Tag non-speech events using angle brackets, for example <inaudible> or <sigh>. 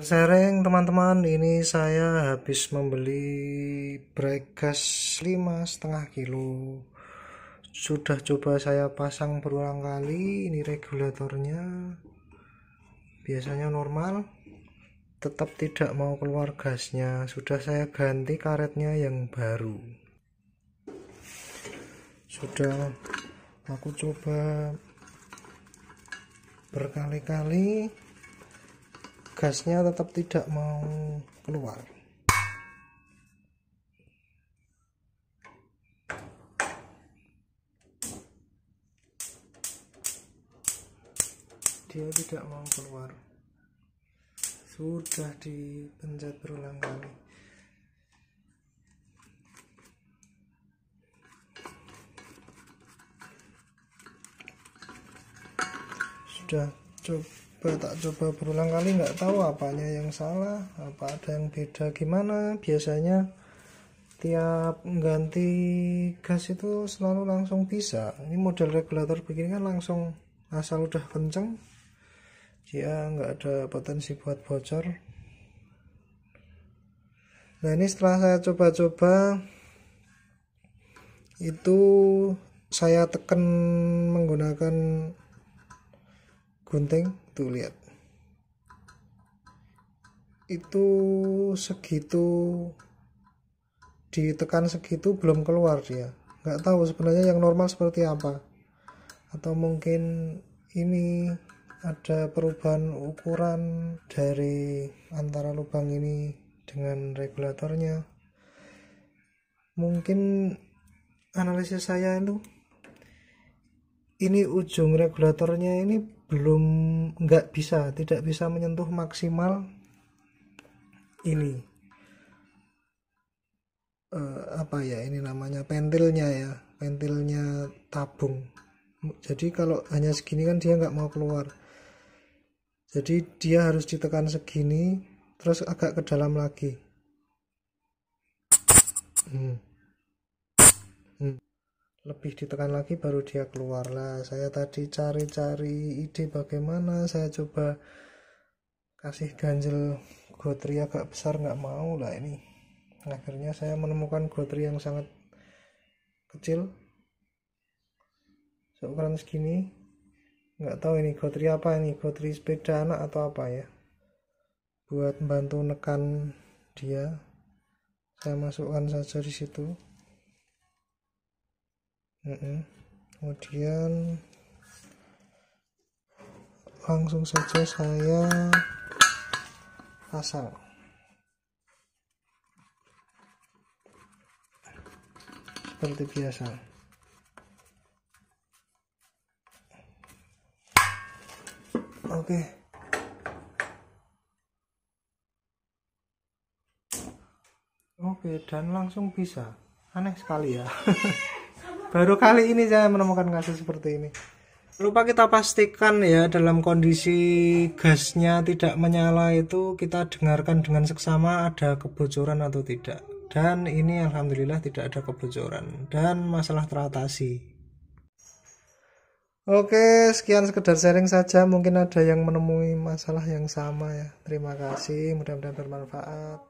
sharing teman-teman ini saya habis membeli bregas 5 setengah kilo sudah coba saya pasang berulang kali ini regulatornya biasanya normal tetap tidak mau keluar gasnya sudah saya ganti karetnya yang baru sudah aku coba berkali-kali gasnya tetap tidak mau keluar dia tidak mau keluar sudah dipencet berulang kali sudah coba tak coba berulang kali nggak tahu apanya yang salah apa ada yang beda gimana biasanya tiap ganti gas itu selalu langsung bisa ini model regulator begini kan langsung asal udah kenceng dia nggak ada potensi buat bocor nah ini setelah saya coba-coba itu saya tekan menggunakan gunting tuh lihat itu segitu ditekan segitu belum keluar dia nggak tahu sebenarnya yang normal seperti apa atau mungkin ini ada perubahan ukuran dari antara lubang ini dengan regulatornya mungkin analisis saya itu ini ujung regulatornya ini belum nggak bisa tidak bisa menyentuh maksimal ini uh, apa ya ini namanya pentilnya ya pentilnya tabung jadi kalau hanya segini kan dia nggak mau keluar jadi dia harus ditekan segini terus agak ke dalam lagi hmm lebih ditekan lagi baru dia keluar lah saya tadi cari-cari ide bagaimana saya coba kasih ganjel gotri agak besar nggak mau lah ini akhirnya saya menemukan gotri yang sangat kecil seukuran segini nggak tahu ini gotri apa ini gotri sepeda anak atau apa ya buat membantu nekan dia saya masukkan saja di situ kemudian langsung saja saya pasang seperti biasa oke oke dan langsung bisa aneh sekali ya <laughs> Baru kali ini saya menemukan kasus seperti ini. Lupa kita pastikan ya dalam kondisi gasnya tidak menyala itu kita dengarkan dengan seksama ada kebocoran atau tidak. Dan ini alhamdulillah tidak ada kebocoran dan masalah teratasi. Oke, sekian sekedar sharing saja. Mungkin ada yang menemui masalah yang sama ya. Terima kasih, mudah-mudahan bermanfaat.